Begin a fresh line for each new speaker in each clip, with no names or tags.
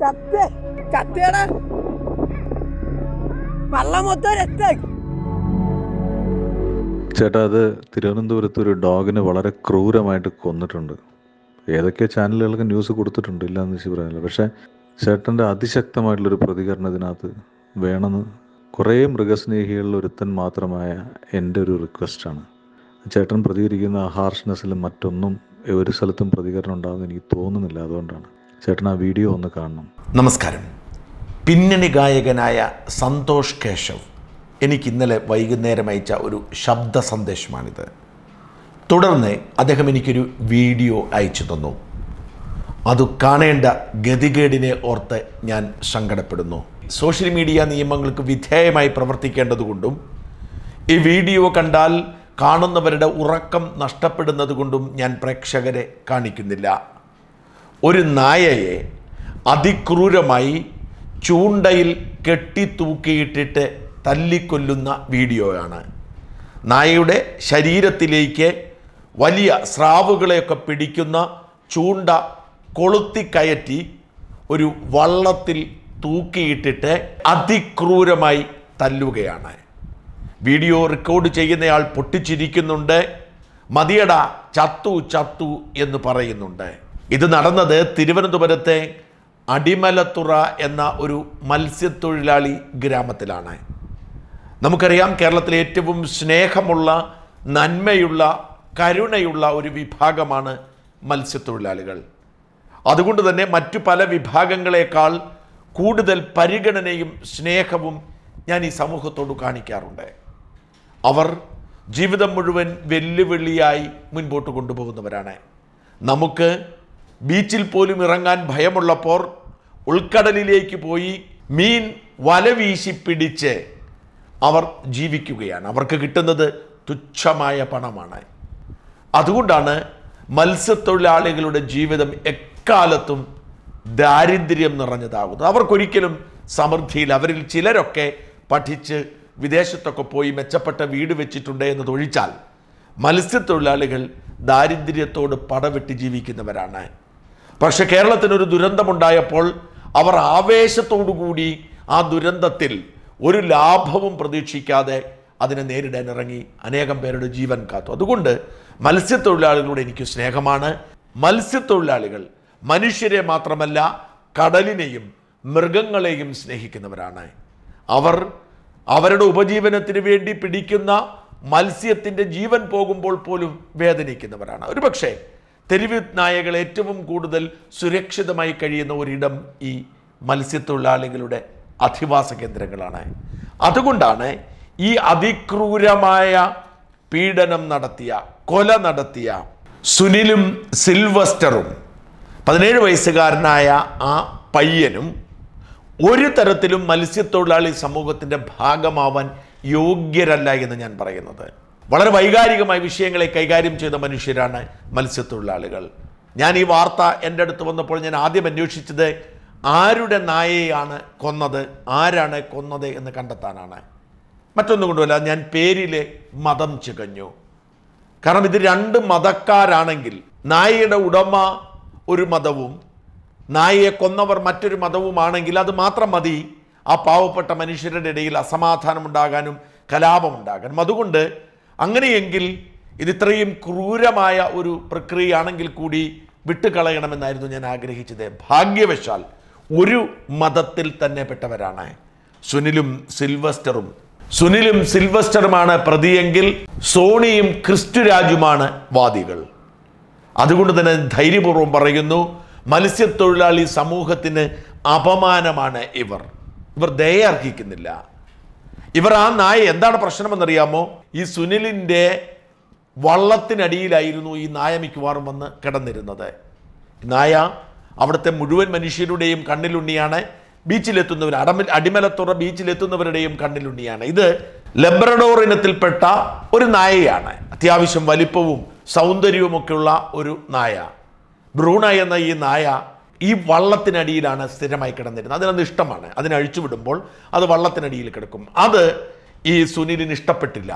ചത്ത് ചത്തേട വള്ളം മൊത്തം രക്തം ചേട്ടാ അത് തിരുവനന്തപുരത്ത് ഒരു ഡോഗിനെ വളരെ ക്രൂരമായിട്ട് കൊന്നിട്ടുണ്ട് ഏതൊക്കെ ചാനലുകൾക്ക് ന്യൂസ് കൊടുത്തിട്ടുണ്ട് ഇല്ല എന്ന് വെച്ച് പറയാനില്ല പക്ഷേ ചേട്ടൻ്റെ അതിശക്തമായിട്ടുള്ളൊരു പ്രതികരണം ഇതിനകത്ത് വേണമെന്ന് കുറേ മൃഗസ്നേഹികളിൽ ഒരുത്തൻ മാത്രമായ എൻ്റെ ഒരു റിക്വസ്റ്റാണ് ചേട്ടൻ പ്രതികരിക്കുന്ന ഹാർഷ്നെസ്സിലും മറ്റൊന്നും ഒരു സ്ഥലത്തും പ്രതികരണം ഉണ്ടാകുമെന്ന് എനിക്ക് തോന്നുന്നില്ല അതുകൊണ്ടാണ് ചേട്ടൻ ആ വീഡിയോ ഒന്ന് കാണണം നമസ്കാരം പിന്നണി ഗായകനായ സന്തോഷ് കേശവ് എനിക്ക് ഇന്നലെ വൈകുന്നേരം അയച്ച ഒരു ശബ്ദ സന്ദേശമാണിത് തുടർന്ന് അദ്ദേഹം എനിക്കൊരു വീഡിയോ അയച്ചു തന്നു അത് കാണേണ്ട ഗതികേടിനെ ഓർത്ത് ഞാൻ സങ്കടപ്പെടുന്നു സോഷ്യൽ മീഡിയ നിയമങ്ങൾക്ക് വിധേയമായി പ്രവർത്തിക്കേണ്ടതുകൊണ്ടും ഈ വീഡിയോ കണ്ടാൽ കാണുന്നവരുടെ ഉറക്കം നഷ്ടപ്പെടുന്നതുകൊണ്ടും ഞാൻ പ്രേക്ഷകരെ കാണിക്കുന്നില്ല ഒരു നായയെ അതിക്രൂരമായി ചൂണ്ടയിൽ കെട്ടിത്തൂക്കിയിട്ടിട്ട് തല്ലിക്കൊല്ലുന്ന വീഡിയോയാണ് നായയുടെ ശരീരത്തിലേക്ക് വലിയ സ്രാവുകളെയൊക്കെ പിടിക്കുന്ന ചൂണ്ട കൊളുത്തിക്കയറ്റി ഒരു വള്ളത്തിൽ തൂക്കിയിട്ടിട്ട് അതിക്രൂരമായി തല്ലുകയാണ് വീഡിയോ റെക്കോർഡ് ചെയ്യുന്നയാൾ പൊട്ടിച്ചിരിക്കുന്നുണ്ട് മതിയട ചത്തു ചത്തു എന്ന് പറയുന്നുണ്ട് ഇത് നടന്നത് തിരുവനന്തപുരത്തെ അടിമലത്തുറ എന്ന ഒരു മത്സ്യത്തൊഴിലാളി ഗ്രാമത്തിലാണ് നമുക്കറിയാം കേരളത്തിലെ ഏറ്റവും സ്നേഹമുള്ള നന്മയുള്ള കരുണയുള്ള ഒരു വിഭാഗമാണ് മത്സ്യത്തൊഴിലാളികൾ അതുകൊണ്ട് തന്നെ മറ്റു പല വിഭാഗങ്ങളെക്കാൾ കൂടുതൽ പരിഗണനയും സ്നേഹവും ഞാൻ ഈ സമൂഹത്തോട് കാണിക്കാറുണ്ട് അവർ ജീവിതം മുഴുവൻ വെല്ലുവിളിയായി മുൻപോട്ട് കൊണ്ടുപോകുന്നവരാണ് നമുക്ക് ബീച്ചിൽ പോലും ഇറങ്ങാൻ ഭയമുള്ളപ്പോൾ ഉൾക്കടലിലേക്ക് പോയി മീൻ വല വീശി പിടിച്ച് അവർ ജീവിക്കുകയാണ് അവർക്ക് കിട്ടുന്നത് തുച്ഛമായ പണമാണ് അതുകൊണ്ടാണ് മത്സ്യത്തൊഴിലാളികളുടെ ജീവിതം എക്കാലത്തും ദാരിദ്ര്യം നിറഞ്ഞതാകുന്നത് അവർക്കൊരിക്കലും സമൃദ്ധിയിൽ അവരിൽ ചിലരൊക്കെ പഠിച്ച് വിദേശത്തൊക്കെ പോയി മെച്ചപ്പെട്ട വീട് വെച്ചിട്ടുണ്ട് എന്നതൊഴിച്ചാൽ മത്സ്യത്തൊഴിലാളികൾ ദാരിദ്ര്യത്തോട് പടവെട്ടി ജീവിക്കുന്നവരാണ് പക്ഷെ കേരളത്തിനൊരു ദുരന്തമുണ്ടായപ്പോൾ അവർ ആവേശത്തോടുകൂടി ആ ദുരന്തത്തിൽ ഒരു ലാഭവും പ്രതീക്ഷിക്കാതെ അതിനെ നേരിടാൻ ഇറങ്ങി അനേകം പേരുടെ ജീവൻ കാത്തു അതുകൊണ്ട് മത്സ്യത്തൊഴിലാളികളോട് എനിക്ക് സ്നേഹമാണ് മത്സ്യത്തൊഴിലാളികൾ മനുഷ്യരെ മാത്രമല്ല കടലിനെയും മൃഗങ്ങളെയും സ്നേഹിക്കുന്നവരാണ് അവർ അവരുടെ ഉപജീവനത്തിന് വേണ്ടി പിടിക്കുന്ന മത്സ്യത്തിൻ്റെ ജീവൻ പോകുമ്പോൾ പോലും വേദനിക്കുന്നവരാണ് ഒരുപക്ഷേ തെരുവ് നായകൾ ഏറ്റവും കൂടുതൽ സുരക്ഷിതമായി കഴിയുന്ന ഒരിടം ഈ മത്സ്യത്തൊഴിലാളികളുടെ അധിവാസ കേന്ദ്രങ്ങളാണ് അതുകൊണ്ടാണ് ഈ അതിക്രൂരമായ പീഡനം നടത്തിയ കൊല നടത്തിയ സുനിലും സിൽവസ്റ്ററും പതിനേഴ് വയസ്സുകാരനായ ആ പയ്യനും ഒരു തരത്തിലും മത്സ്യത്തൊഴിലാളി സമൂഹത്തിൻ്റെ ഭാഗമാവാൻ യോഗ്യരല്ല എന്ന് ഞാൻ പറയുന്നത് വളരെ വൈകാരികമായ വിഷയങ്ങളെ കൈകാര്യം ചെയ്ത മനുഷ്യരാണ് മത്സ്യത്തൊഴിലാളികൾ ഞാൻ ഈ വാർത്ത എൻ്റെ അടുത്ത് വന്നപ്പോൾ ഞാൻ ആദ്യം അന്വേഷിച്ചത് ആരുടെ നായയാണ് കൊന്നത് ആരാണ് കൊന്നത് എന്ന് കണ്ടെത്താനാണ് മറ്റൊന്നും കൊണ്ടുമല്ല ഞാൻ പേരിലെ മതം ചികഞ്ഞു കാരണം ഇത് രണ്ട് മതക്കാരാണെങ്കിൽ നായയുടെ ഉടമ ഒരു മതവും നായയെ കൊന്നവർ മറ്റൊരു മതവുമാണെങ്കിൽ അത് മാത്രം മതി ആ പാവപ്പെട്ട മനുഷ്യരുടെ ഇടയിൽ ഉണ്ടാകാനും കലാപമുണ്ടാകാനും അതുകൊണ്ട് അങ്ങനെയെങ്കിൽ ഇത് ഇത്രയും ക്രൂരമായ ഒരു പ്രക്രിയയാണെങ്കിൽ കൂടി വിട്ടുകളയണമെന്നായിരുന്നു ഞാൻ ആഗ്രഹിച്ചത് ഭാഗ്യവശാൽ ഒരു മതത്തിൽ തന്നെ പെട്ടവരാണ് സുനിലും സിൽവസ്റ്ററും സുനിലും സിൽവസ്റ്ററുമാണ് പ്രതിയെങ്കിൽ സോണിയും ക്രിസ്തുരാജുമാണ് വാദികൾ അതുകൊണ്ട് തന്നെ ധൈര്യപൂർവ്വം പറയുന്നു മത്സ്യത്തൊഴിലാളി സമൂഹത്തിന് അപമാനമാണ് ഇവർ ഇവർ ദയ അർഹിക്കുന്നില്ല ഇവർ ആ നായ എന്താണ് പ്രശ്നമെന്നറിയാമോ ഈ സുനിലിൻ്റെ വള്ളത്തിനടിയിലായിരുന്നു ഈ നായ മിക്കവാറും വന്ന് കിടന്നിരുന്നത് നായ അവിടുത്തെ മുഴുവൻ മനുഷ്യരുടെയും കണ്ണിലുണ്ണിയാണ് ബീച്ചിലെത്തുന്നവർ അടമ അടിമലത്തുറ ബീച്ചിലെത്തുന്നവരുടെയും കണ്ണിലുണ്ണിയാണ് ഇത് ലെബ്രഡോർ ഇനത്തിൽപ്പെട്ട ഒരു നായയാണ് അത്യാവശ്യം വലിപ്പവും സൗന്ദര്യവുമൊക്കെയുള്ള ഒരു നായ ബ്രൂണ എന്ന ഈ നായ ഈ വള്ളത്തിനടിയിലാണ് സ്ഥിരമായി കിടന്നിരുന്നത് അതിനത് ഇഷ്ടമാണ് അതിനെ അഴിച്ചുവിടുമ്പോൾ അത് വള്ളത്തിനടിയിൽ കിടക്കും അത് ഈ സുനിലിന് ഇഷ്ടപ്പെട്ടില്ല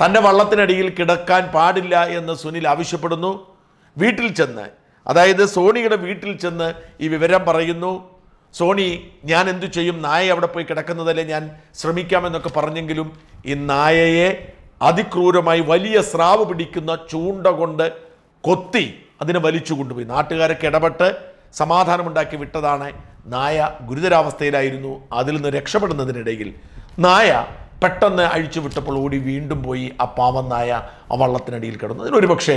തൻ്റെ വള്ളത്തിനടിയിൽ കിടക്കാൻ പാടില്ല എന്ന് സുനിൽ ആവശ്യപ്പെടുന്നു വീട്ടിൽ ചെന്ന് അതായത് സോണിയുടെ വീട്ടിൽ ചെന്ന് ഈ വിവരം പറയുന്നു സോണി ഞാൻ എന്തു ചെയ്യും നായ അവിടെ പോയി കിടക്കുന്നതല്ലേ ഞാൻ ശ്രമിക്കാമെന്നൊക്കെ പറഞ്ഞെങ്കിലും ഈ നായയെ അതിക്രൂരമായി വലിയ സ്രാവ് പിടിക്കുന്ന ചൂണ്ട കൊണ്ട് കൊത്തി അതിനെ വലിച്ചു കൊണ്ടുപോയി നാട്ടുകാരൊക്കെ ഇടപെട്ട് സമാധാനമുണ്ടാക്കി വിട്ടതാണ് നായ ഗുരുതരാവസ്ഥയിലായിരുന്നു അതിൽ നിന്ന് രക്ഷപ്പെടുന്നതിനിടയിൽ നായ പെട്ടെന്ന് അഴിച്ചു വിട്ടപ്പോൾ ഓടി വീണ്ടും പോയി ആ പാവൻ നായ ആ വള്ളത്തിനടിയിൽ കിടന്നു അതിനൊരു പക്ഷേ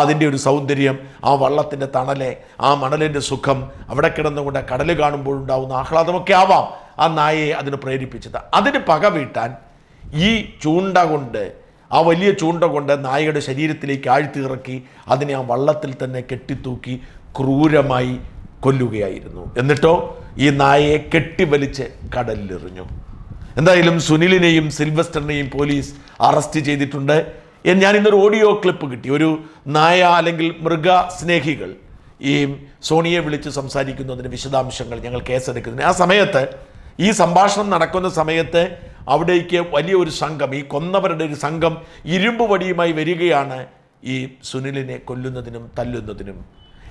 അതിൻ്റെ ഒരു സൗന്ദര്യം ആ വള്ളത്തിൻ്റെ തണലെ ആ മണലിൻ്റെ സുഖം അവിടെ കിടന്നുകൊണ്ട് കടല് കാണുമ്പോഴുണ്ടാവുന്ന ആഹ്ലാദമൊക്കെ ആവാം ആ നായയെ അതിന് പ്രേരിപ്പിച്ചത് അതിന് പക വീട്ടാൻ ഈ ചൂണ്ട കൊണ്ട് ആ വലിയ ചൂണ്ട കൊണ്ട് നായയുടെ ശരീരത്തിലേക്ക് ആഴ്ത്തിയിറക്കി അതിനെ ആ വള്ളത്തിൽ തന്നെ കെട്ടിത്തൂക്കി ക്രൂരമായി കൊല്ലുകയായിരുന്നു എന്നിട്ടോ ഈ നായയെ കെട്ടിവലിച്ച് കടലിലെറിഞ്ഞു എന്തായാലും സുനിലിനെയും സിൽവസ്റ്ററിനെയും പോലീസ് അറസ്റ്റ് ചെയ്തിട്ടുണ്ട് ഞാൻ ഇന്നൊരു ഓഡിയോ ക്ലിപ്പ് കിട്ടി ഒരു നായ അല്ലെങ്കിൽ മൃഗ സ്നേഹികൾ ഈ സോണിയെ വിളിച്ച് സംസാരിക്കുന്നതിന് വിശദാംശങ്ങൾ ഞങ്ങൾ കേസെടുക്കുന്നതിന് ആ സമയത്ത് ഈ സംഭാഷണം നടക്കുന്ന സമയത്ത് അവിടേക്ക് വലിയ ഒരു സംഘം ഈ കൊന്നവരുടെ ഒരു സംഘം ഇരുമ്പ് വടിയുമായി വരികയാണ് ഈ സുനിലിനെ കൊല്ലുന്നതിനും തല്ലുന്നതിനും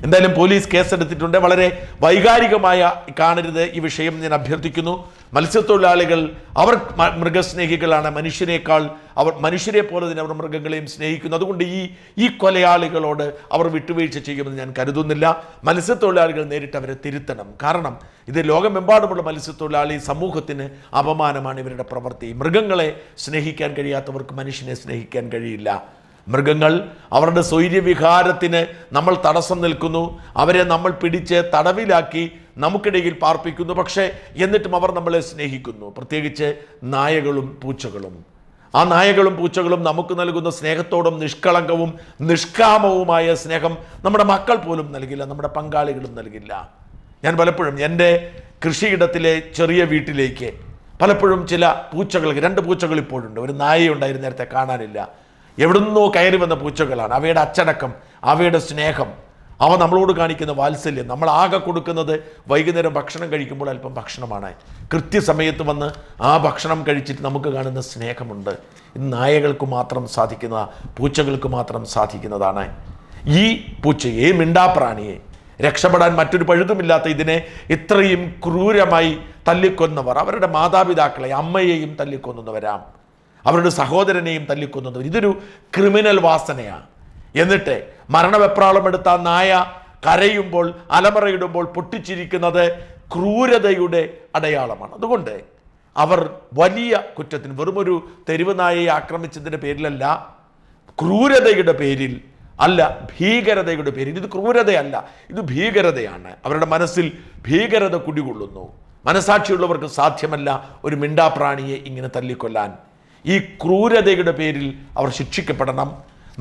എന്തായാലും പോലീസ് കേസെടുത്തിട്ടുണ്ട് വളരെ വൈകാരികമായ കാണരുത് ഈ വിഷയം ഞാൻ അഭ്യർത്ഥിക്കുന്നു മത്സ്യത്തൊഴിലാളികൾ അവർ മൃഗസ്നേഹികളാണ് മനുഷ്യനേക്കാൾ അവർ മനുഷ്യരെ പോലെ തന്നെ അവർ മൃഗങ്ങളെയും സ്നേഹിക്കുന്നു അതുകൊണ്ട് ഈ ഈ കൊലയാളികളോട് അവർ വിട്ടുവീഴ്ച ചെയ്യുമെന്ന് ഞാൻ കരുതുന്നില്ല മത്സ്യത്തൊഴിലാളികൾ നേരിട്ട് അവരെ തിരുത്തണം കാരണം ഇത് ലോകമെമ്പാടുമുള്ള മത്സ്യത്തൊഴിലാളി സമൂഹത്തിന് അപമാനമാണ് ഇവരുടെ പ്രവൃത്തി മൃഗങ്ങളെ സ്നേഹിക്കാൻ കഴിയാത്തവർക്ക് മനുഷ്യനെ സ്നേഹിക്കാൻ കഴിയില്ല മൃഗങ്ങൾ അവരുടെ സ്വൈര്യവിഹാരത്തിന് നമ്മൾ തടസ്സം നിൽക്കുന്നു അവരെ നമ്മൾ പിടിച്ച് തടവിലാക്കി നമുക്കിടയിൽ പാർപ്പിക്കുന്നു പക്ഷേ എന്നിട്ടും അവർ നമ്മളെ സ്നേഹിക്കുന്നു പ്രത്യേകിച്ച് നായകളും പൂച്ചകളും ആ നായകളും പൂച്ചകളും നമുക്ക് നൽകുന്ന സ്നേഹത്തോടും നിഷ്കളങ്കവും നിഷ്കാമവുമായ സ്നേഹം നമ്മുടെ മക്കൾ പോലും നൽകില്ല നമ്മുടെ പങ്കാളികളും നൽകില്ല ഞാൻ പലപ്പോഴും എൻ്റെ കൃഷിയിടത്തിലെ ചെറിയ വീട്ടിലേക്ക് പലപ്പോഴും ചില പൂച്ചകൾ രണ്ട് പൂച്ചകൾ ഇപ്പോഴുണ്ട് ഒരു നായയുണ്ടായിരുന്നു നേരത്തെ കാണാനില്ല എവിടുന്നോ കയറി വന്ന പൂച്ചകളാണ് അവയുടെ അച്ചടക്കം അവയുടെ സ്നേഹം അവ നമ്മളോട് കാണിക്കുന്ന വാത്സല്യം നമ്മൾ ആകെ കൊടുക്കുന്നത് വൈകുന്നേരം ഭക്ഷണം കഴിക്കുമ്പോൾ അല്പം ഭക്ഷണമാണ് കൃത്യസമയത്ത് വന്ന് ആ ഭക്ഷണം കഴിച്ചിട്ട് നമുക്ക് കാണുന്ന സ്നേഹമുണ്ട് ഇത് നായകൾക്ക് മാത്രം സാധിക്കുന്ന പൂച്ചകൾക്ക് മാത്രം സാധിക്കുന്നതാണ് ഈ പൂച്ചയെ മിണ്ടാപ്രാണിയെ രക്ഷപ്പെടാൻ മറ്റൊരു പഴുതുമില്ലാത്ത ഇതിനെ ഇത്രയും ക്രൂരമായി തല്ലിക്കൊന്നവർ അവരുടെ മാതാപിതാക്കളെ അമ്മയെയും തല്ലിക്കൊന്നുന്നവരാം അവരുടെ സഹോദരനെയും തല്ലിക്കൊന്നതും ഇതൊരു ക്രിമിനൽ വാസനയാണ് എന്നിട്ട് മരണവെപ്രാളം എടുത്ത നായ കരയുമ്പോൾ അലമറയിടുമ്പോൾ പൊട്ടിച്ചിരിക്കുന്നത് ക്രൂരതയുടെ അടയാളമാണ് അതുകൊണ്ട് അവർ വലിയ കുറ്റത്തിന് വെറുമൊരു തെരുവ് നായയെ ആക്രമിച്ചതിൻ്റെ പേരിലല്ല ക്രൂരതയുടെ പേരിൽ അല്ല ഭീകരതയുടെ പേരിൽ ഇത് ക്രൂരതയല്ല ഇത് ഭീകരതയാണ് അവരുടെ മനസ്സിൽ ഭീകരത കുടികൊള്ളുന്നു മനസാക്ഷിയുള്ളവർക്ക് സാധ്യമല്ല ഒരു മിണ്ടാപ്രാണിയെ ഇങ്ങനെ തല്ലിക്കൊല്ലാൻ ഈ ക്രൂരതയുടെ പേരിൽ അവർ ശിക്ഷിക്കപ്പെടണം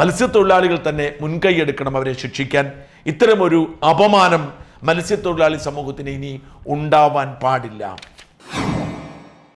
മത്സ്യത്തൊഴിലാളികൾ തന്നെ മുൻകൈയെടുക്കണം അവരെ ശിക്ഷിക്കാൻ ഇത്തരമൊരു അപമാനം മത്സ്യത്തൊഴിലാളി സമൂഹത്തിന് ഇനി ഉണ്ടാവാൻ പാടില്ല